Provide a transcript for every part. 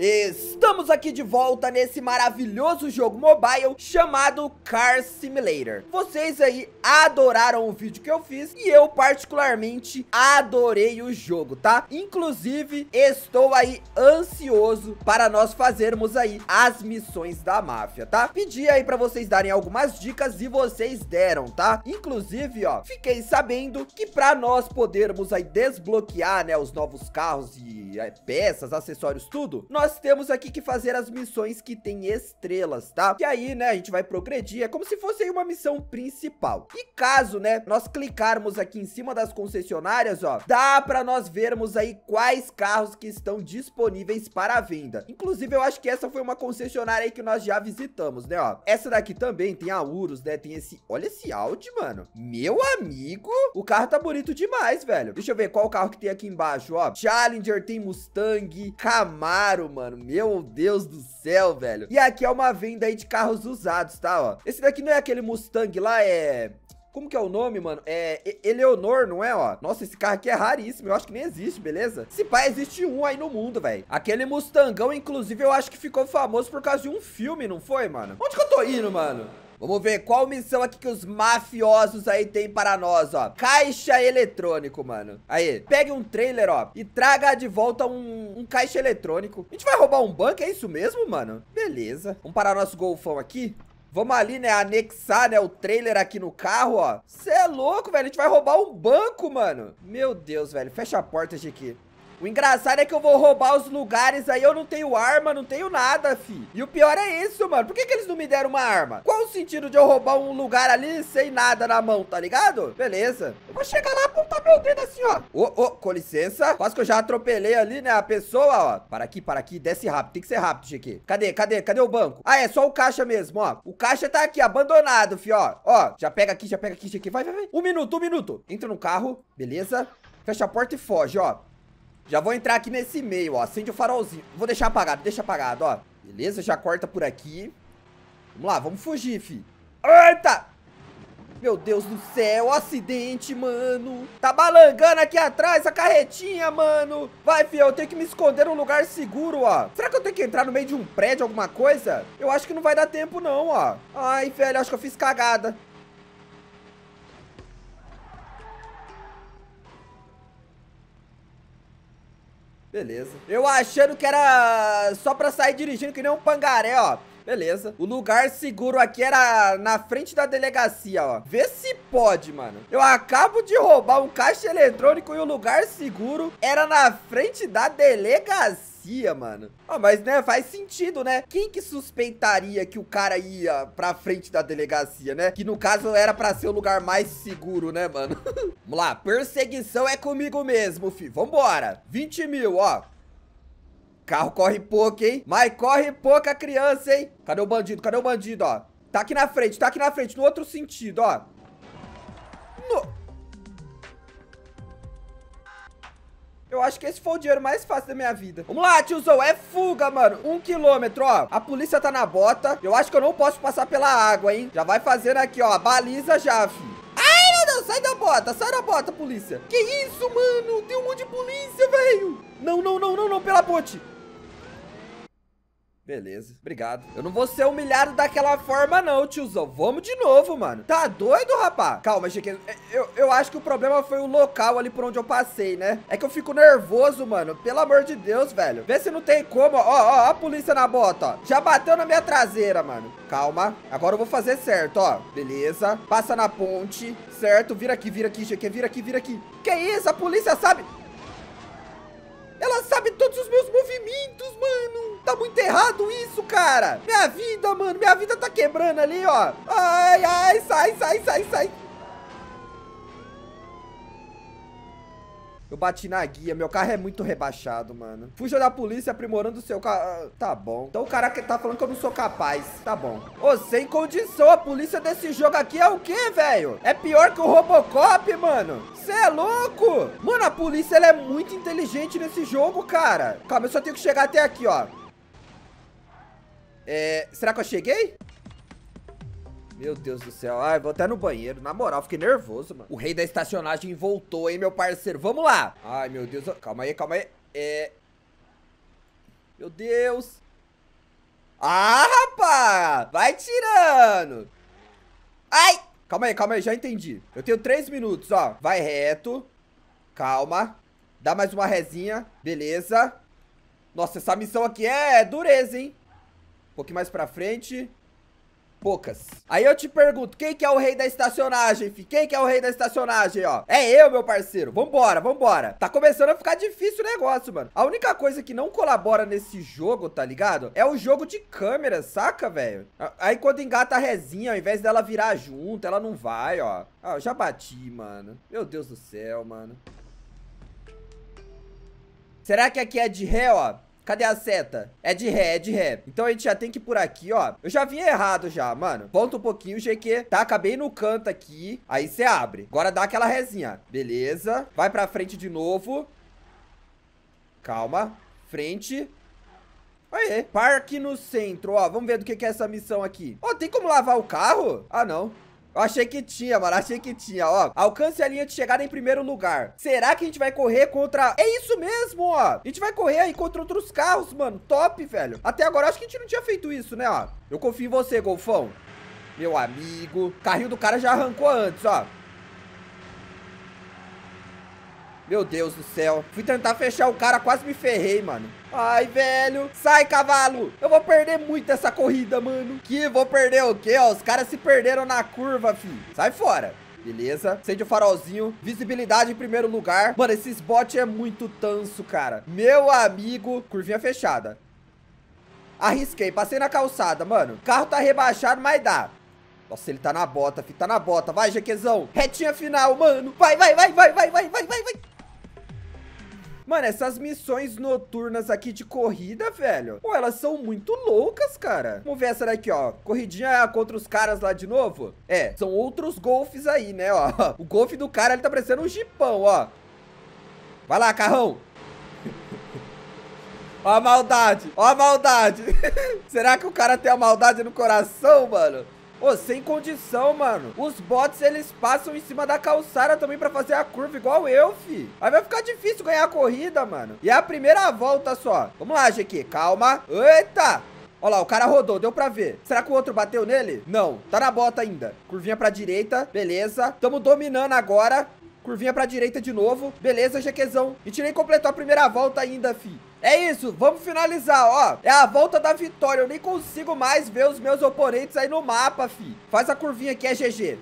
Estamos aqui de volta nesse maravilhoso jogo mobile chamado Car Simulator. Vocês aí adoraram o vídeo que eu fiz e eu particularmente adorei o jogo, tá? Inclusive, estou aí ansioso para nós fazermos aí as missões da máfia, tá? Pedi aí para vocês darem algumas dicas e vocês deram, tá? Inclusive, ó, fiquei sabendo que para nós podermos aí desbloquear, né, os novos carros e é, peças, acessórios, tudo, nós nós temos aqui que fazer as missões que tem estrelas, tá? E aí, né, a gente vai progredir, é como se fosse uma missão principal. E caso, né, nós clicarmos aqui em cima das concessionárias, ó, dá pra nós vermos aí quais carros que estão disponíveis para venda. Inclusive, eu acho que essa foi uma concessionária aí que nós já visitamos, né, ó. Essa daqui também tem a Urus, né, tem esse... Olha esse Audi, mano. Meu amigo, o carro tá bonito demais, velho. Deixa eu ver qual carro que tem aqui embaixo, ó. Challenger, tem Mustang, Camaro, mano mano. Meu Deus do céu, velho. E aqui é uma venda aí de carros usados, tá, ó. Esse daqui não é aquele Mustang lá, é... Como que é o nome, mano? É Eleonor, não é, ó? Nossa, esse carro aqui é raríssimo. Eu acho que nem existe, beleza? Se pá, existe um aí no mundo, velho. Aquele Mustangão, inclusive, eu acho que ficou famoso por causa de um filme, não foi, mano? Onde que eu tô indo, mano? Vamos ver qual missão aqui que os mafiosos aí tem para nós, ó. Caixa eletrônico, mano. Aí, pegue um trailer, ó, e traga de volta um, um caixa eletrônico. A gente vai roubar um banco, é isso mesmo, mano? Beleza. Vamos parar nosso golfão aqui. Vamos ali, né, anexar, né, o trailer aqui no carro, ó. Você é louco, velho, a gente vai roubar um banco, mano. Meu Deus, velho, fecha a porta, aqui. O engraçado é que eu vou roubar os lugares aí, eu não tenho arma, não tenho nada, fi. E o pior é isso, mano. Por que, que eles não me deram uma arma? Qual o sentido de eu roubar um lugar ali sem nada na mão, tá ligado? Beleza. Eu vou chegar lá e apontar meu dedo assim, ó. Ô, oh, ô, oh, com licença. Quase que eu já atropelei ali, né, a pessoa, ó. Para aqui, para aqui. Desce rápido. Tem que ser rápido, GQ. Cadê, cadê, cadê o banco? Ah, é só o caixa mesmo, ó. O caixa tá aqui, abandonado, fi, ó. Ó, já pega aqui, já pega aqui, GQ. Vai, vai, vai. Um minuto, um minuto. Entra no carro. Beleza. Fecha a porta e foge, ó. Já vou entrar aqui nesse meio, ó. Acende o farolzinho. Vou deixar apagado, deixa apagado, ó. Beleza, já corta por aqui. Vamos lá, vamos fugir, fi. Eita! Meu Deus do céu, acidente, mano. Tá balangando aqui atrás a carretinha, mano. Vai, fi, eu tenho que me esconder num lugar seguro, ó. Será que eu tenho que entrar no meio de um prédio, alguma coisa? Eu acho que não vai dar tempo, não, ó. Ai, velho, acho que eu fiz cagada. Beleza. Eu achando que era só pra sair dirigindo que nem um pangaré, ó. Beleza. O lugar seguro aqui era na frente da delegacia, ó. Vê se pode, mano. Eu acabo de roubar um caixa eletrônico e o lugar seguro era na frente da delegacia delegacia, mano. Ah, mas, né, faz sentido, né? Quem que suspeitaria que o cara ia pra frente da delegacia, né? Que, no caso, era pra ser o lugar mais seguro, né, mano? Vamos lá, perseguição é comigo mesmo, fi. Vambora. 20 mil, ó. Carro corre pouco, hein? Mas corre pouca criança, hein? Cadê o bandido? Cadê o bandido, ó? Tá aqui na frente, tá aqui na frente, no outro sentido, ó. Eu acho que esse foi o dinheiro mais fácil da minha vida. Vamos lá, tiozão. É fuga, mano. Um quilômetro, ó. A polícia tá na bota. Eu acho que eu não posso passar pela água, hein? Já vai fazendo aqui, ó. A baliza já, fi. Ai, meu Deus. Sai da bota. Sai da bota, polícia. Que isso, mano? Tem um monte de polícia, velho. Não, não, não, não, não. Pela ponte. Beleza, obrigado. Eu não vou ser humilhado daquela forma não, tiozão. Vamos de novo, mano. Tá doido, rapá? Calma, Chiquinho. É, eu, eu acho que o problema foi o local ali por onde eu passei, né? É que eu fico nervoso, mano. Pelo amor de Deus, velho. Vê se não tem como. Ó, ó, ó a polícia na bota, ó. Já bateu na minha traseira, mano. Calma. Agora eu vou fazer certo, ó. Beleza. Passa na ponte. Certo. Vira aqui, vira aqui, Chiquinho. Vira aqui, vira aqui. Que isso? A polícia sabe... Ela sabe todos os meus movimentos, mano. Tá muito errado isso, cara. Minha vida, mano. Minha vida tá quebrando ali, ó. Ai, ai, sai, sai, sai, sai. Eu bati na guia, meu carro é muito rebaixado, mano. Fuja da polícia aprimorando o seu carro. Tá bom. Então o cara que tá falando que eu não sou capaz. Tá bom. Ô, sem condição. A polícia desse jogo aqui é o quê, velho? É pior que o Robocop, mano. Você é louco? Mano, a polícia ela é muito inteligente nesse jogo, cara. Calma, eu só tenho que chegar até aqui, ó. É, será que eu cheguei? Meu Deus do céu. Ai, vou até no banheiro. Na moral, fiquei nervoso, mano. O rei da estacionagem voltou, hein, meu parceiro. Vamos lá. Ai, meu Deus. Calma aí, calma aí. É... Meu Deus. Ah, rapaz. Vai tirando. Ai. Calma aí, calma aí. Já entendi. Eu tenho três minutos, ó. Vai reto. Calma. Dá mais uma resinha. Beleza. Nossa, essa missão aqui é dureza, hein? pouquinho mais pra frente. Poucas. Aí eu te pergunto, quem que é o rei da estacionagem, fi? Quem que é o rei da estacionagem, ó? É eu, meu parceiro. Vambora, vambora. Tá começando a ficar difícil o negócio, mano. A única coisa que não colabora nesse jogo, tá ligado? É o jogo de câmera, saca, velho? Aí quando engata a resinha, ao invés dela virar junto, ela não vai, ó. Ah, eu já bati, mano. Meu Deus do céu, mano. Será que aqui é de ré, ó? Cadê a seta? É de ré, é de ré. Então a gente já tem que ir por aqui, ó. Eu já vim errado já, mano. Volta um pouquinho, GQ. Tá, acabei no canto aqui. Aí você abre. Agora dá aquela rezinha. Beleza. Vai pra frente de novo. Calma. Frente. Aê. Parque no centro, ó. Vamos ver do que, que é essa missão aqui. Ó, tem como lavar o carro? Ah, não. Eu achei que tinha, mano. Achei que tinha, ó. Alcance a linha de chegada em primeiro lugar. Será que a gente vai correr contra... É isso mesmo, ó. A gente vai correr aí contra outros carros, mano. Top, velho. Até agora, acho que a gente não tinha feito isso, né, ó. Eu confio em você, Golfão. Meu amigo. O carrinho do cara já arrancou antes, ó. Meu Deus do céu. Fui tentar fechar o cara, quase me ferrei, mano. Ai, velho. Sai, cavalo. Eu vou perder muito essa corrida, mano. Que vou perder o quê? Ó, os caras se perderam na curva, fi. Sai fora. Beleza, acende o farolzinho Visibilidade em primeiro lugar Mano, esse spot é muito tanso, cara Meu amigo, curvinha fechada Arrisquei, passei na calçada, mano o Carro tá rebaixado, mas dá nossa, ele tá na bota, filho, tá na bota. Vai, Jaquezão. Retinha final, mano. Vai, vai, vai, vai, vai, vai, vai, vai, vai. Mano, essas missões noturnas aqui de corrida, velho. Pô, elas são muito loucas, cara. Vamos ver essa daqui, ó. Corridinha contra os caras lá de novo. É, são outros golfes aí, né, ó. O golfe do cara, ele tá parecendo um jipão, ó. Vai lá, carrão. Ó a maldade, ó a maldade. Será que o cara tem a maldade no coração, mano? Ô, sem condição, mano. Os bots, eles passam em cima da calçada também pra fazer a curva, igual eu, fi. Aí vai ficar difícil ganhar a corrida, mano. E é a primeira volta só. Vamos lá, GQ, calma. Eita! Olha lá, o cara rodou, deu pra ver. Será que o outro bateu nele? Não, tá na bota ainda. Curvinha pra direita, beleza. Tamo dominando agora. Curvinha pra direita de novo. Beleza, GQzão. A gente nem completou a primeira volta ainda, fi. É isso, vamos finalizar, ó. É a volta da vitória. Eu nem consigo mais ver os meus oponentes aí no mapa, fi. Faz a curvinha aqui, é GG.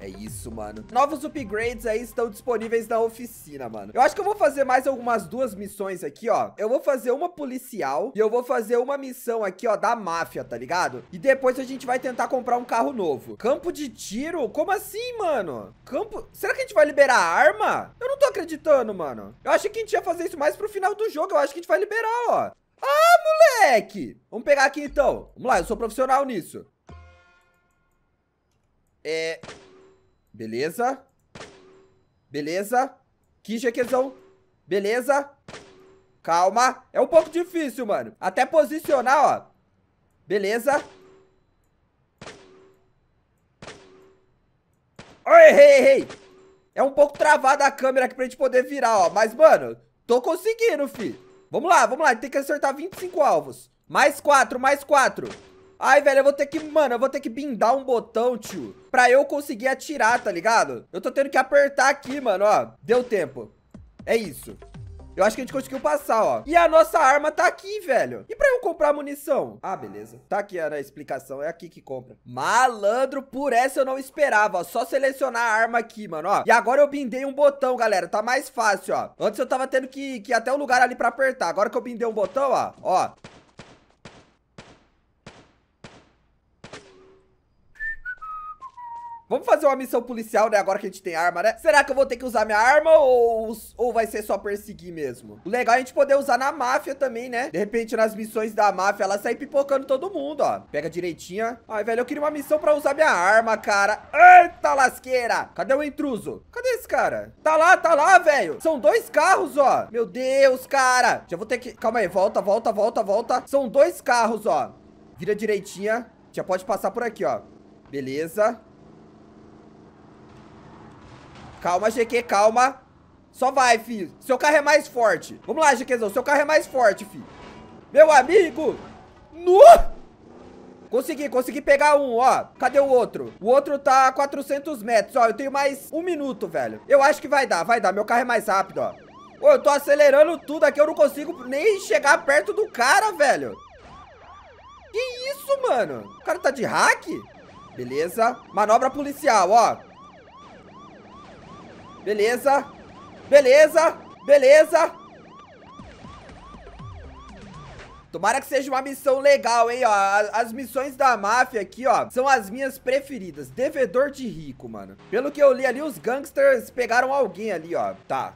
É isso, mano. Novos upgrades aí estão disponíveis na oficina, mano. Eu acho que eu vou fazer mais algumas duas missões aqui, ó. Eu vou fazer uma policial e eu vou fazer uma missão aqui, ó, da máfia, tá ligado? E depois a gente vai tentar comprar um carro novo. Campo de tiro? Como assim, mano? Campo... Será que a gente vai liberar arma? Eu não tô acreditando, mano. Eu acho que a gente ia fazer isso mais pro final do jogo. Eu acho que a gente vai liberar, ó. Ah, moleque! Vamos pegar aqui, então. Vamos lá, eu sou profissional nisso. É... Beleza. Beleza. Que jequezão. Beleza. Calma. É um pouco difícil, mano. Até posicionar, ó. Beleza. Oh, errei, errei. É um pouco travada a câmera aqui pra gente poder virar, ó. Mas, mano, tô conseguindo, fi. Vamos lá, vamos lá. Tem que acertar 25 alvos. Mais 4, mais 4. Ai, velho, eu vou ter que, mano, eu vou ter que bindar um botão, tio, pra eu conseguir atirar, tá ligado? Eu tô tendo que apertar aqui, mano, ó. Deu tempo. É isso. Eu acho que a gente conseguiu passar, ó. E a nossa arma tá aqui, velho. E pra eu comprar munição? Ah, beleza. Tá aqui a explicação. É aqui que compra. Malandro, por essa eu não esperava, ó. Só selecionar a arma aqui, mano, ó. E agora eu bindei um botão, galera. Tá mais fácil, ó. Antes eu tava tendo que, que ir até o um lugar ali pra apertar. Agora que eu bindei um botão, ó. Ó. Vamos fazer uma missão policial, né? Agora que a gente tem arma, né? Será que eu vou ter que usar minha arma ou, ou vai ser só perseguir mesmo? O legal é a gente poder usar na máfia também, né? De repente, nas missões da máfia, ela sai pipocando todo mundo, ó. Pega direitinha. Ai, velho, eu queria uma missão pra usar minha arma, cara. Eita lasqueira! Cadê o intruso? Cadê esse cara? Tá lá, tá lá, velho. São dois carros, ó. Meu Deus, cara. Já vou ter que... Calma aí, volta, volta, volta, volta. São dois carros, ó. Vira direitinha. Já pode passar por aqui, ó. Beleza. Calma, GQ, calma. Só vai, fi. Seu carro é mais forte. Vamos lá, GQzão. Seu carro é mais forte, fi. Meu amigo. No! Consegui, consegui pegar um, ó. Cadê o outro? O outro tá a 400 metros, ó. Eu tenho mais um minuto, velho. Eu acho que vai dar, vai dar. Meu carro é mais rápido, ó. Ô, eu tô acelerando tudo aqui. Eu não consigo nem chegar perto do cara, velho. Que isso, mano? O cara tá de hack? Beleza. Manobra policial, ó. Beleza. Beleza. Beleza. Tomara que seja uma missão legal, hein, ó. As missões da máfia aqui, ó, são as minhas preferidas. Devedor de rico, mano. Pelo que eu li ali, os gangsters pegaram alguém ali, ó. Tá.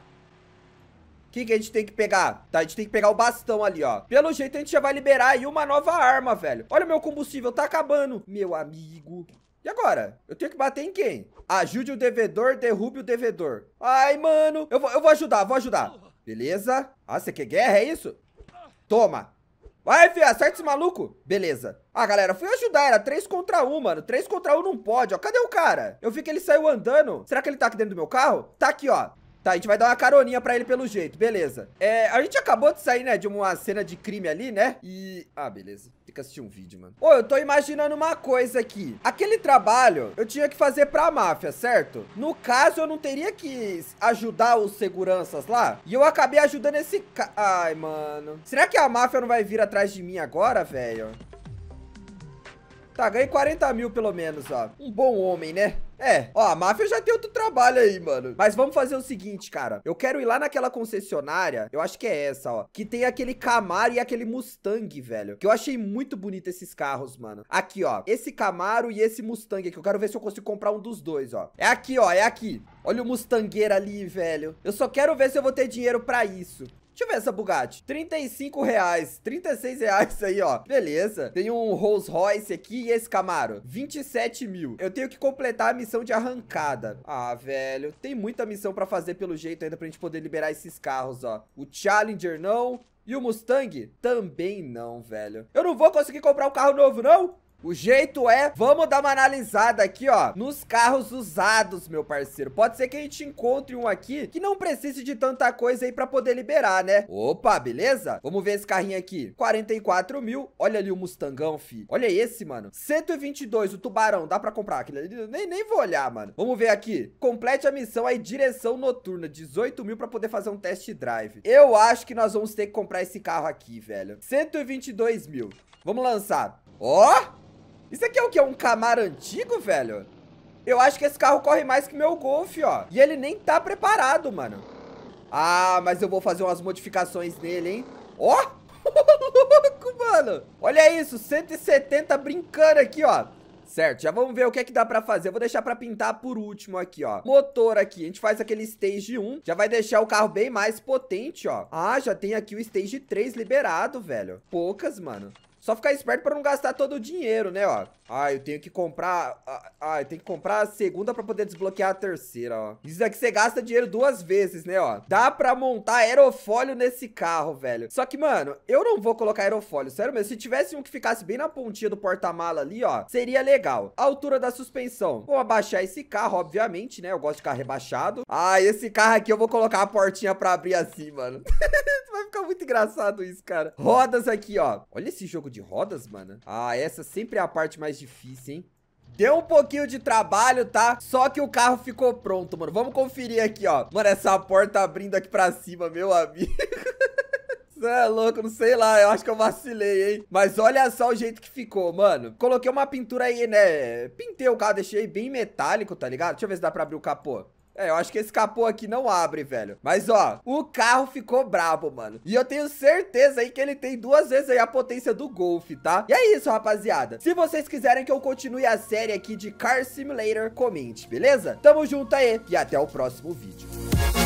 O que, que a gente tem que pegar? Tá, a gente tem que pegar o bastão ali, ó. Pelo jeito, a gente já vai liberar aí uma nova arma, velho. Olha, meu combustível tá acabando. Meu amigo. E agora? Eu tenho que bater em quem? Ajude o devedor, derrube o devedor. Ai, mano. Eu vou, eu vou ajudar, vou ajudar. Beleza. Ah, você quer guerra, é isso? Toma. Vai, filho, acerta esse maluco. Beleza. Ah, galera, fui ajudar. Era 3 contra 1, mano. 3 contra 1 não pode, ó. Cadê o cara? Eu vi que ele saiu andando. Será que ele tá aqui dentro do meu carro? Tá aqui, ó. Tá, a gente vai dar uma caroninha pra ele pelo jeito, beleza. É, a gente acabou de sair, né, de uma cena de crime ali, né? E... Ah, beleza que assistir um vídeo, mano. Ô, eu tô imaginando uma coisa aqui. Aquele trabalho eu tinha que fazer pra máfia, certo? No caso, eu não teria que ajudar os seguranças lá? E eu acabei ajudando esse ca... Ai, mano. Será que a máfia não vai vir atrás de mim agora, velho? Tá, ganhei 40 mil pelo menos, ó. Um bom homem, né? É, ó, a máfia já tem outro trabalho aí, mano. Mas vamos fazer o seguinte, cara. Eu quero ir lá naquela concessionária, eu acho que é essa, ó, que tem aquele Camaro e aquele Mustang, velho. Que eu achei muito bonito esses carros, mano. Aqui, ó, esse Camaro e esse Mustang aqui. Eu quero ver se eu consigo comprar um dos dois, ó. É aqui, ó, é aqui. Olha o Mustangueira ali, velho. Eu só quero ver se eu vou ter dinheiro pra isso. Deixa eu ver essa Bugatti. 35 reais, 36 reais aí, ó. Beleza. Tem um Rolls Royce aqui e esse Camaro. 27 mil. Eu tenho que completar a missão de arrancada. Ah, velho. Tem muita missão pra fazer pelo jeito ainda pra gente poder liberar esses carros, ó. O Challenger não. E o Mustang? Também não, velho. Eu não vou conseguir comprar um carro novo, não? O jeito é, vamos dar uma analisada aqui, ó, nos carros usados, meu parceiro. Pode ser que a gente encontre um aqui que não precise de tanta coisa aí pra poder liberar, né? Opa, beleza? Vamos ver esse carrinho aqui. 44 mil. Olha ali o Mustangão, fi. Olha esse, mano. 122, o Tubarão. Dá pra comprar aquele ali? Nem, nem vou olhar, mano. Vamos ver aqui. Complete a missão aí, direção noturna. 18 mil pra poder fazer um test drive. Eu acho que nós vamos ter que comprar esse carro aqui, velho. 122 mil. Vamos lançar. Ó! Oh! Isso aqui é o quê? Um Camaro antigo, velho? Eu acho que esse carro corre mais que meu Golf, ó. E ele nem tá preparado, mano. Ah, mas eu vou fazer umas modificações nele, hein? Ó! louco, mano! Olha isso, 170 brincando aqui, ó. Certo, já vamos ver o que é que dá pra fazer. Eu vou deixar pra pintar por último aqui, ó. Motor aqui, a gente faz aquele stage 1. Já vai deixar o carro bem mais potente, ó. Ah, já tem aqui o stage 3 liberado, velho. Poucas, mano. Só ficar esperto para não gastar todo o dinheiro, né, ó. Ah, eu tenho que comprar... Ah, ah eu tenho que comprar a segunda para poder desbloquear a terceira, ó. Isso aqui você gasta dinheiro duas vezes, né, ó. Dá para montar aerofólio nesse carro, velho. Só que, mano, eu não vou colocar aerofólio, sério mesmo. Se tivesse um que ficasse bem na pontinha do porta-mala ali, ó, seria legal. A altura da suspensão. Vou abaixar esse carro, obviamente, né? Eu gosto de carro rebaixado. Ah, esse carro aqui eu vou colocar a portinha para abrir assim, mano. Vai ficar muito engraçado isso, cara. Rodas aqui, ó. Olha esse jogo de rodas, mano. Ah, essa sempre é a parte mais difícil, hein? Deu um pouquinho de trabalho, tá? Só que o carro ficou pronto, mano. Vamos conferir aqui, ó. Mano, essa porta abrindo aqui pra cima, meu amigo. Você é louco, não sei lá, eu acho que eu vacilei, hein? Mas olha só o jeito que ficou, mano. Coloquei uma pintura aí, né? Pintei o carro, deixei bem metálico, tá ligado? Deixa eu ver se dá pra abrir o capô. É, eu acho que esse capô aqui não abre, velho. Mas, ó, o carro ficou brabo, mano. E eu tenho certeza aí que ele tem duas vezes aí a potência do Golf, tá? E é isso, rapaziada. Se vocês quiserem que eu continue a série aqui de Car Simulator, comente, beleza? Tamo junto aí e até o próximo vídeo.